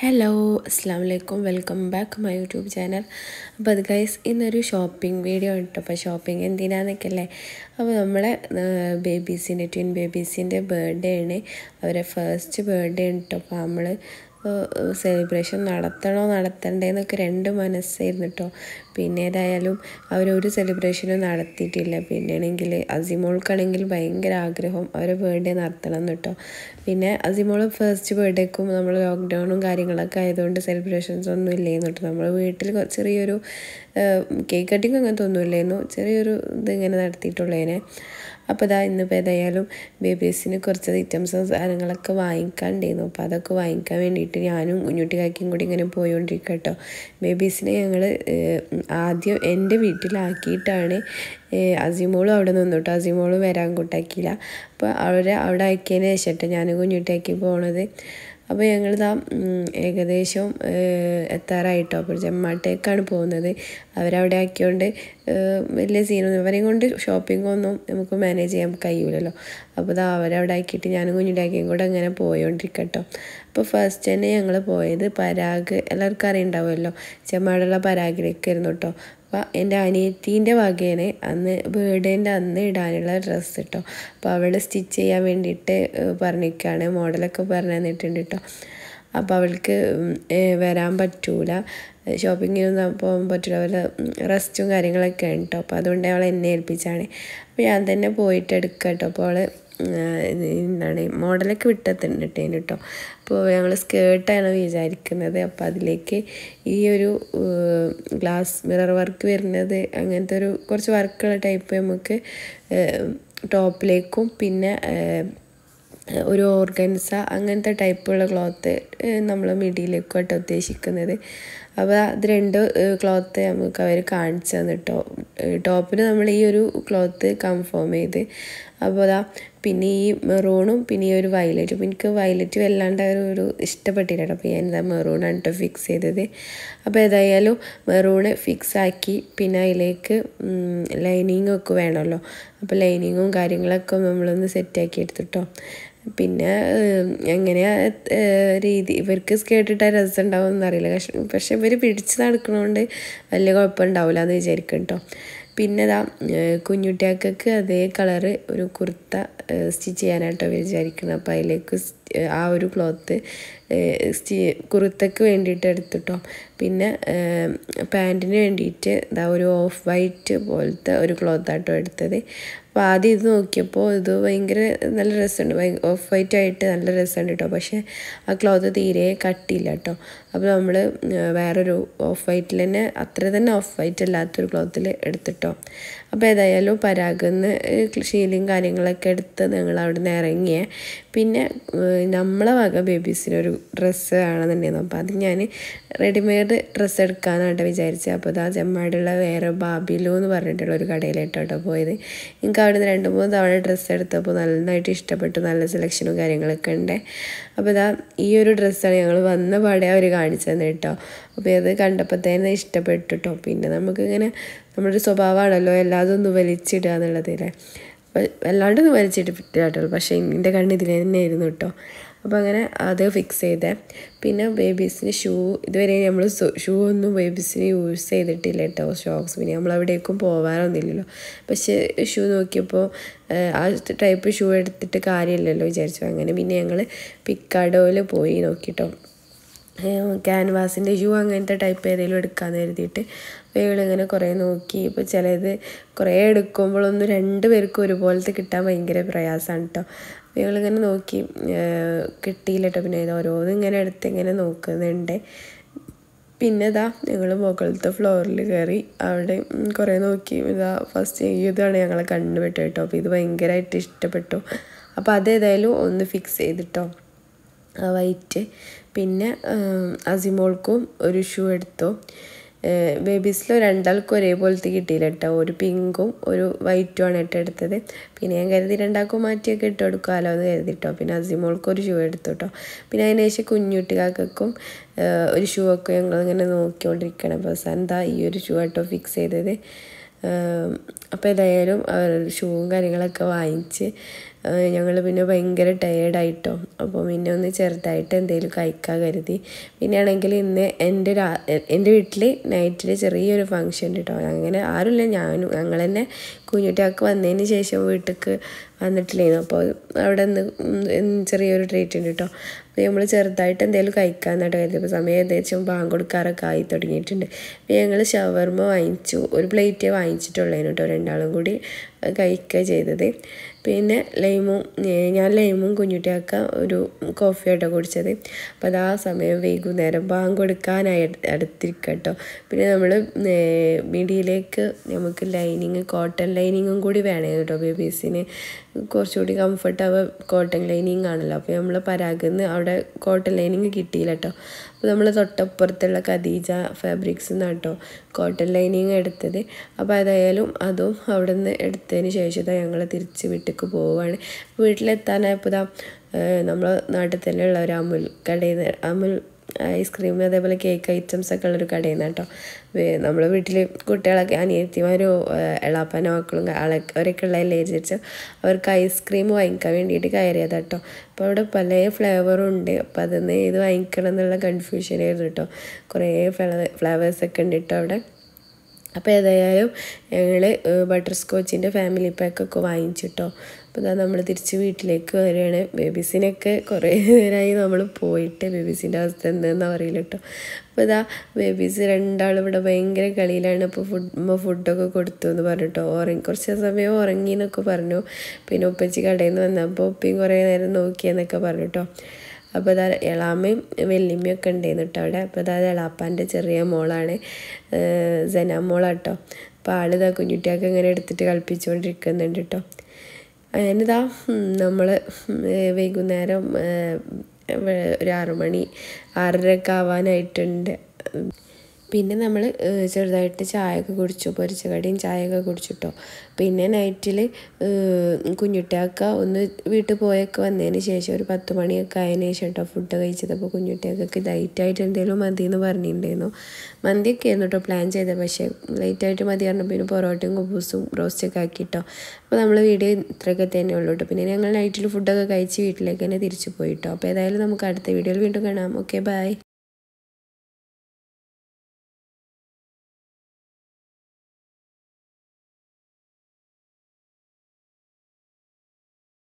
hello അസ്സാം വലൈക്കും welcome back my YouTube channel അപ്പോൾ അത് ഗൈസ് ഇന്നൊരു ഷോപ്പിംഗ് വീഡിയോ ഉണ്ട് അപ്പോൾ ഷോപ്പിംഗ് എന്തിനാന്നൊക്കെ അല്ലേ അപ്പോൾ നമ്മളെ ബേബീസിൻ്റെ ട്വിൻ ബേബീസിൻ്റെ ഡേ ആണ് അവരെ ഫസ്റ്റ് ബർത്ത്ഡേ ഉണ്ട് അപ്പോൾ നമ്മൾ സെലിബ്രേഷൻ നടത്തണോ നടത്തണ്ടേന്നൊക്കെ രണ്ട് മനസ്സായിരുന്നു കേട്ടോ പിന്നെ ഏതായാലും അവരൊരു സെലിബ്രേഷനും നടത്തിയിട്ടില്ല പിന്നെയാണെങ്കിൽ അസിമോൾക്കാണെങ്കിൽ ഭയങ്കര ആഗ്രഹം അവരെ ബർത്ത്ഡേ നടത്തണം എന്ന് കേട്ടോ പിന്നെ അസിമോൾ ഫസ്റ്റ് ബർത്ത്ഡേക്കും നമ്മൾ ലോക്ക്ഡൗണും കാര്യങ്ങളൊക്കെ ആയതുകൊണ്ട് സെലിബ്രേഷൻസ് ഒന്നും ഇല്ലേന്ന് കേട്ടോ നമ്മൾ വീട്ടിൽ ചെറിയൊരു കേക്ക് കട്ടിങ് അങ്ങനത്തെ ഒന്നും ഇല്ലായിരുന്നു ചെറിയൊരു ഇതിങ്ങനെ നടത്തിയിട്ടുള്ളതിനെ അപ്പോൾ ഇതാ ഇന്നിപ്പോൾ ഏതായാലും ബേബീസിന് കുറച്ച് ഐറ്റംസ് സാധനങ്ങളൊക്കെ വാങ്ങിക്കാനുണ്ടായിരുന്നു അപ്പോൾ അതൊക്കെ വാങ്ങിക്കാൻ വേണ്ടിയിട്ട് ഞാനും കുഞ്ഞുട്ടി കാക്കിയും കൂടി ഇങ്ങനെ പോയിക്കൊണ്ടിരിക്കുക കേട്ടോ ബേബീസിനെ ഞങ്ങൾ ആദ്യം എൻ്റെ വീട്ടിലാക്കിയിട്ടാണ് അസിമോളും അവിടെ നിന്നു കേട്ടോ അസിമോളും വരാൻ കൂട്ടാക്കിയില്ല അപ്പോൾ അവരെ അവിടെ ആക്കിയതിന് ശേഷം ഞാനും കുഞ്ഞുട്ടിയാക്കി പോണത് അപ്പോൾ ഞങ്ങളിതാ ഏകദേശം എത്താറായിട്ടോ അപ്പോൾ ജമ്മാട്ടേക്കാണ് പോകുന്നത് അവരവിടെ ആക്കിയോണ്ട് വലിയ സീനൊന്നും ഇവരെയും കൊണ്ട് ഷോപ്പിംഗൊന്നും നമുക്ക് മാനേജ് ചെയ്യാൻ കഴിയൂലല്ലോ അപ്പോൾ ഇത് അവരവിടെ ആക്കിയിട്ട് ഞാനും ആക്കിയും കൂടെ അങ്ങനെ പോയോണ്ടിരിക്കട്ടോ അപ്പോൾ ഫസ്റ്റ് തന്നെ ഞങ്ങൾ പോയത് പരാഗ് എല്ലാവർക്കും അറിയുണ്ടാവുമല്ലോ ചെമ്മാടുള്ള പരാഗിലേക്കായിരുന്നു കേട്ടോ അപ്പോൾ എൻ്റെ അനിയത്തീൻ്റെ വകേനെ അന്ന് ബേർഡേൻ്റെ അന്ന് ഇടാനുള്ള ഡ്രസ്സ് കേട്ടോ അപ്പോൾ അവൾ സ്റ്റിച്ച് ചെയ്യാൻ വേണ്ടിയിട്ട് പറഞ്ഞിരിക്കുകയാണ് മോഡലൊക്കെ പറഞ്ഞു തന്നിട്ടുണ്ട് കേട്ടോ അപ്പോൾ അവൾക്ക് വരാൻ പറ്റൂല ഷോപ്പിങ്ങിനൊന്നും പോകാൻ പറ്റില്ല അവരുടെ റെസ്റ്റും കാര്യങ്ങളൊക്കെ ഉണ്ട് കേട്ടോ അപ്പോൾ അതുകൊണ്ട് അവളെ എന്നെ ഏൽപ്പിച്ചാണ് അപ്പോൾ ഞാൻ തന്നെ പോയിട്ട് എടുക്കാം കേട്ടോ അപ്പോൾ അവൾ എന്താണ് മോഡലൊക്കെ വിട്ടത്തുണ്ട് കേട്ടേന് കേട്ടോ അപ്പോൾ ഞങ്ങൾ സ്കേർട്ടാണ് വിചാരിക്കുന്നത് അപ്പോൾ അതിലേക്ക് ഈ ഒരു ഗ്ലാസ് മിറർ വർക്ക് വരുന്നത് അങ്ങനത്തെ ഒരു കുറച്ച് വർക്കുള്ള ടൈപ്പ് നമുക്ക് ടോപ്പിലേക്കും പിന്നെ ഒരു ഓർഗൻസ അങ്ങനത്തെ ടൈപ്പുള്ള ക്ലോത്ത് നമ്മൾ മിഡിയിലേക്കും ഉദ്ദേശിക്കുന്നത് അപ്പോൾ അത് രണ്ട് ക്ലോത്ത് നമുക്ക് അവർ കാണിച്ചു തന്നിട്ടോ ടോപ്പിന് നമ്മൾ ഈ ഒരു ക്ലോത്ത് കൺഫേം ചെയ്ത് അപ്പോൾ അതാ പിന്നെ ഈ മെറൂണും പിന്നെ ഈ ഒരു വയലറ്റും എനിക്ക് വയലറ്റും വല്ലാണ്ട് ഒരു ഇഷ്ടപ്പെട്ടില്ല കേട്ടോ അപ്പോൾ ഞാനിതാ മെറൂണാണ് കേട്ടോ ഫിക്സ് ചെയ്തത് അപ്പോൾ ഏതായാലും മെറൂണ് ഫിക്സ് ആക്കി പിന്നെ അതിലേക്ക് ലൈനിങ്ങൊക്കെ വേണമല്ലോ അപ്പോൾ ലൈനിങ്ങും കാര്യങ്ങളൊക്കെ നമ്മളൊന്ന് സെറ്റാക്കി എടുത്തിട്ടോ പിന്നെ എങ്ങനെയാ രീതി ഇവർക്ക് സ്കേട്ടിട്ടാൽ രസം ഉണ്ടാവും എന്നറിയില്ല പക്ഷെ പക്ഷെ ഇവർ പിടിച്ച് നടക്കണോണ്ട് വലിയ കുഴപ്പമുണ്ടാവില്ല എന്ന് വിചാരിക്കും കേട്ടോ പിന്നെ ഇതാ കുഞ്ഞുട്ടിയാക്കൾക്ക് അതേ കളറ് ഒരു കുർത്ത സ്റ്റിച്ച് ചെയ്യാനായിട്ടോ വിചാരിക്കുന്നത് അപ്പോൾ അതിലേക്ക് ആ ഒരു ക്ലോത്ത് സ്റ്റീ കുർത്തക്ക് വേണ്ടിയിട്ട് എടുത്തിട്ടോ പിന്നെ പാൻറ്റിന് വേണ്ടിയിട്ട് ഇതാ ഒരു ഓഫ് വൈറ്റ് പോലത്തെ ഒരു ക്ലോത്താട്ടോ എടുത്തത് അപ്പോൾ ആദ്യം ഇത് നോക്കിയപ്പോൾ ഇത് ഭയങ്കര നല്ല രസമുണ്ട് ഓഫ് വൈറ്റ് ആയിട്ട് നല്ല രസമുണ്ട് കേട്ടോ പക്ഷേ ആ ക്ലോത്ത് തീരെ കട്ടിയില്ല കേട്ടോ അപ്പോൾ നമ്മൾ വേറൊരു ഓഫ് വൈറ്റിൽ തന്നെ അത്ര തന്നെ ഓഫ് വൈറ്റ് അല്ലാത്തൊരു ക്ലോത്തിൽ എടുത്തിട്ടോ അപ്പോൾ ഏതായാലും പരാഗെന്ന് ശീലിയും കാര്യങ്ങളൊക്കെ എടുത്ത് ഞങ്ങൾ അവിടെ നിന്ന് ഇറങ്ങിയേ പിന്നെ നമ്മളെ വക ബേബീസിനൊരു ഡ്രസ്സ് ആണെന്നുണ്ടായിരുന്നു അപ്പോൾ അത് ഞാൻ റെഡിമെയ്ഡ് ഡ്രസ്സ് എടുക്കാനാണ് വിചാരിച്ചത് അപ്പോൾ അത് ആ ചെമ്മാടുള്ള വേറെ ബാബിലു എന്ന് പറഞ്ഞിട്ടുള്ള ഒരു കടയിലേട്ടോ പോയത് എനിക്ക് അവിടെ നിന്ന് രണ്ട് മൂന്ന് തവണ ഡ്രസ്സ് എടുത്തപ്പോൾ നന്നായിട്ട് ഇഷ്ടപ്പെട്ടു നല്ല സെലക്ഷനും കാര്യങ്ങളൊക്കെ ഉണ്ട് അപ്പോൾ ഇതാ ഈ ഒരു ഡ്രസ്സാണ് ഞങ്ങൾ വന്ന പാടെ അവർ കാണിച്ചു തന്നെ കേട്ടോ അപ്പോൾ അത് കണ്ടപ്പോൾ തന്നെ ഇഷ്ടപ്പെട്ടു കേട്ടോ പിന്നെ നമുക്കിങ്ങനെ നമ്മുടെ സ്വഭാവമാണല്ലോ എല്ലാതും ഒന്ന് വലിച്ചിടുക അല്ലേ വല്ലാണ്ട് ഒന്ന് വലിച്ചിട്ട് പക്ഷേ എൻ്റെ കണ്ണ് ഇതിൽ തന്നെ ആയിരുന്നു കേട്ടോ അപ്പോൾ അങ്ങനെ അത് ഫിക്സ് ചെയ്തേ പിന്നെ ബേബീസിന് ഷൂ ഇതുവരെ നമ്മൾ ഷൂ ഒന്നും ബേബീസിന് യൂസ് ചെയ്തിട്ടില്ല കേട്ടോ ഷോക്സ് പിന്നെ നമ്മൾ അവിടേക്കും പോകാറൊന്നുമില്ലല്ലോ പക്ഷേ ഷൂ നോക്കിയപ്പോൾ ആ ടൈപ്പ് ഷൂ എടുത്തിട്ട് കാര്യമില്ലല്ലോ വിചാരിച്ചു അങ്ങനെ പിന്നെ ഞങ്ങൾ പിക്കാഡോയിൽ പോയി നോക്കിട്ടോ ക്യാൻവാസിൻ്റെ ഷൂ അങ്ങനത്തെ ടൈപ്പ് ഏതെങ്കിലും എടുക്കാമെന്ന് കരുതിയിട്ട് ഇങ്ങനെ കുറേ നോക്കി ഇപ്പോൾ ചിലത് കുറേ എടുക്കുമ്പോഴൊന്നും രണ്ട് പേർക്കും ഒരുപോലത്തെ കിട്ടാൻ ഭയങ്കര പ്രയാസമാണ് കേട്ടോ അപ്പോൾ ഞങ്ങളിങ്ങനെ നോക്കി കിട്ടിയില്ല കേട്ടോ പിന്നെ ഇത് ഓരോന്നും ഇങ്ങനെ എടുത്ത് ഇങ്ങനെ നോക്കുന്നുണ്ട് പിന്നെ ഇതാ ഞങ്ങൾ മുകളിലത്തെ ഫ്ലോറിൽ കയറി അവിടെ കുറേ നോക്കി ഇതാ ഫസ്റ്റ് ഇതാണ് ഞങ്ങൾ കണ്ടുപെട്ടു കേട്ടോ അപ്പോൾ ഇത് ഭയങ്കരമായിട്ട് ഇഷ്ടപ്പെട്ടു അപ്പോൾ അതേതായാലും ഒന്ന് ഫിക്സ് ചെയ്തിട്ടോ ആ വൈറ്റ് പിന്നെ അസിമോൾക്കും ഒരു ഷൂ എടുത്തു ബേബീസിൽ രണ്ടാൾക്കും ഒരേപോലത്തെ കിട്ടിയില്ല കേട്ടോ ഒരു പിങ്കും ഒരു വൈറ്റും ആണ് കേട്ടോ എടുത്തത് പിന്നെ ഞാൻ കരുതി രണ്ടാൾക്കും മാറ്റിയൊക്കെ ഇട്ട് കൊടുക്കാമല്ലോ എന്ന് കരുതി കേട്ടോ പിന്നെ അസിമോൾക്കും ഒരു ഷൂ എടുത്തു കേട്ടോ പിന്നെ അതിന് ശേഷം കുഞ്ഞുട്ടികാക്കും ഒരു ഷൂ ഒക്കെ ഞങ്ങളിങ്ങനെ നോക്കിക്കൊണ്ടിരിക്കണം അപ്പോൾ അവസാനം എന്താ ഈ ഒരു ഷൂ കേട്ടോ ഫിക്സ് ചെയ്തത് അപ്പോൾ ഏതായാലും അവർ ഷൂവും കാര്യങ്ങളൊക്കെ വാങ്ങിച്ച് ഞങ്ങൾ പിന്നെ ഭയങ്കര ടയേർഡായിട്ടോ അപ്പോൾ പിന്നെ ഒന്ന് ചെറുതായിട്ട് എന്തെങ്കിലും കഴിക്കാൻ കരുതി പിന്നെ ആണെങ്കിൽ ഇന്ന് എൻ്റെ രാ എൻ്റെ വീട്ടിൽ നൈറ്റിൽ ചെറിയൊരു ഫങ്ഷൻ ഉണ്ട് കേട്ടോ അങ്ങനെ ആരുമില്ല ഞാനും ഞങ്ങൾ തന്നെ കുഞ്ഞുട്ടിയാക്ക് വന്നതിന് ശേഷം വീട്ടിലേക്ക് വന്നിട്ടില്ലായിരുന്നു അപ്പോൾ അവിടെ നിന്ന് ചെറിയൊരു ട്രീറ്റ് ഉണ്ട് കേട്ടോ അപ്പോൾ നമ്മൾ ചെറുതായിട്ട് എന്തെങ്കിലും കഴിക്കാമെന്നാണ് കരുതി അപ്പോൾ സമയം ഏകദേശം ബാങ്ക് കൊടുക്കാറൊക്കെ ആയി തുടങ്ങിയിട്ടുണ്ട് അപ്പോൾ ഞങ്ങൾ ഷവർമ വാങ്ങിച്ചു ഒരു പ്ലേറ്റേ വാങ്ങിച്ചിട്ടുള്ളതിന് കേട്ടോ രണ്ടാളും കൂടി കഴിക്കുക ചെയ്തത് പിന്നെ ലൈമും ഞാൻ ലൈമും കുഞ്ഞുട്ടിയൊക്കെ ഒരു കോഫിയാട്ടോ കുടിച്ചത് അപ്പോൾ അത് ആ സമയം വൈകുന്നേരം ബാങ്ക് കൊടുക്കാനായി അടുത്തിരിക്കട്ടോ പിന്നെ നമ്മൾ മിടിയിലേക്ക് നമുക്ക് ലൈനിങ് കോട്ടൺ ലൈനിങ്ങും കൂടി വേണേ കേട്ടോ ബേബീസിന് കുറച്ചുകൂടി കംഫർട്ട് ആവുക കോട്ടൺ ലൈനിങ് ആണല്ലോ അപ്പോൾ നമ്മൾ പരാഗിന്ന് അവിടെ കോട്ടൺ ലൈനിങ് കിട്ടിയില്ല കേട്ടോ അപ്പോൾ നമ്മൾ തൊട്ടപ്പുറത്തുള്ള കദീജ ഫാബ്രിക്സ് നിന്നാണ് കേട്ടോ കോട്ടൺ ലൈനിങ് എടുത്തത് അപ്പോൾ അതായാലും അതും അവിടെ നിന്ന് എടുത്തതിന് ശേഷം ഞങ്ങൾ തിരിച്ച് വീട്ടിലേക്ക് പോവുകയാണ് വീട്ടിലെത്താനായപ്പോൾ നമ്മൾ നാട്ടിൽ തന്നെ ഉള്ള ഒരു അമുൽ കടയിൽ നിന്ന് അമുൽ ഐസ്ക്രീം അതേപോലെ കേക്ക് ഐറ്റംസ് ഒക്കെ ഉള്ളൊരു കടയിൽ നിന്ന് കേട്ടോ നമ്മൾ വീട്ടിൽ കുട്ടികളൊക്കെ അനിയത്തിമാരും എളാപ്പനോ മക്കളും അവരൊക്കെ ഉള്ളതല്ലേ വിചാരിച്ച് അവർക്ക് ഐസ്ക്രീം വാങ്ങിക്കാൻ വേണ്ടിയിട്ട് കയറിയതാണ് കേട്ടോ അപ്പോൾ അവിടെ പല ഫ്ലേവറും ഉണ്ട് അപ്പോൾ അതൊന്ന് ഇത് വാങ്ങിക്കണം എന്നുള്ള കൺഫ്യൂഷനായിരുന്നു കേട്ടോ കുറേ ഫ്ലേവേഴ്സൊക്കെ ഉണ്ട് കേട്ടോ അവിടെ അപ്പോൾ ഏതായാലും ഞങ്ങൾ ബട്ടർ സ്കോച്ചിൻ്റെ ഫാമിലി പാക്കൊക്കെ വാങ്ങിച്ചിട്ടോ അപ്പോൾ ഇതാ നമ്മൾ തിരിച്ച് വീട്ടിലേക്ക് വരികയാണ് ബേബീസിനൊക്കെ കുറേ നേരമായി നമ്മൾ പോയിട്ട് ബേബീസിൻ്റെ അവസ്ഥ എന്താണെന്ന് അറിയില്ല കേട്ടോ അപ്പോൾ ഇതാ ബേബീസ് രണ്ടാളും ഇവിടെ ഭയങ്കര കളിയിലാണ് അപ്പോൾ ഫുഡ് ഫുഡൊക്കെ കൊടുത്തു എന്ന് പറഞ്ഞിട്ടോ ഉറങ്ങി കുറച്ച് സമയം ഉറങ്ങി എന്നൊക്കെ പറഞ്ഞു പിന്നെ ഉപ്പച്ചി കടയിൽ നിന്ന് വന്നപ്പോൾ ഉപ്പയും കുറേ നേരം നോക്കിയെന്നൊക്കെ പറഞ്ഞിട്ടോ അപ്പോൾ അതാ എളാമയും വെല്ലിമ്മയും ഒക്കെ ഉണ്ടായിരുന്നു കേട്ടോ അവിടെ അപ്പോൾ അതായത് എളാപ്പാൻ്റെ ചെറിയ മോളാണ് സെന മോളാട്ടോ അപ്പോൾ ആളിതാ കുഞ്ഞുട്ടിയൊക്കെ ഇങ്ങനെ എടുത്തിട്ട് കളിപ്പിച്ചുകൊണ്ടിരിക്കുന്നുണ്ട് കേട്ടോ അതിനിതാ നമ്മൾ വൈകുന്നേരം ഒരു ആറ് മണി പിന്നെ നമ്മൾ ചെറുതായിട്ട് ചായയൊക്കെ കുടിച്ചു പൊരിച്ച കടിയും ചായയൊക്കെ കുടിച്ചിട്ടോ പിന്നെ നൈറ്റിൽ കുഞ്ഞുട്ടിയാക്ക ഒന്ന് വീട്ടിൽ പോയൊക്കെ വന്നതിന് ശേഷം ഒരു പത്ത് മണിയൊക്കെ ആയതിനു ശേഷം കേട്ടോ ഫുഡ് കഴിച്ചത് അപ്പോൾ കുഞ്ഞുട്ടിയാക്കൊക്കെ ലൈറ്റായിട്ട് എന്തെങ്കിലും മതി എന്ന് പറഞ്ഞിട്ടുണ്ടായിരുന്നു മന്തിയൊക്കെ ആയിരുന്നു കേട്ടോ പ്ലാൻ ചെയ്തത് പക്ഷേ ലൈറ്റായിട്ട് മതി പറഞ്ഞപ്പോൾ പിന്നെ പൊറോട്ടയും കുബൂസും റോസ്റ്റൊക്കെ ആക്കിയിട്ടോ അപ്പോൾ നമ്മൾ വീഡിയോ ഇത്രയൊക്കെ തന്നെ ഉള്ളൂ കേട്ടോ പിന്നെ ഞങ്ങൾ നൈറ്റിൽ ഫുഡൊക്കെ കഴിച്ച് വീട്ടിലേക്ക് തന്നെ തിരിച്ചു പോയിട്ടോ അപ്പോൾ ഏതായാലും നമുക്ക് അടുത്ത വീഡിയോയിൽ വീണ്ടും കാണാം ഓക്കെ ബൈ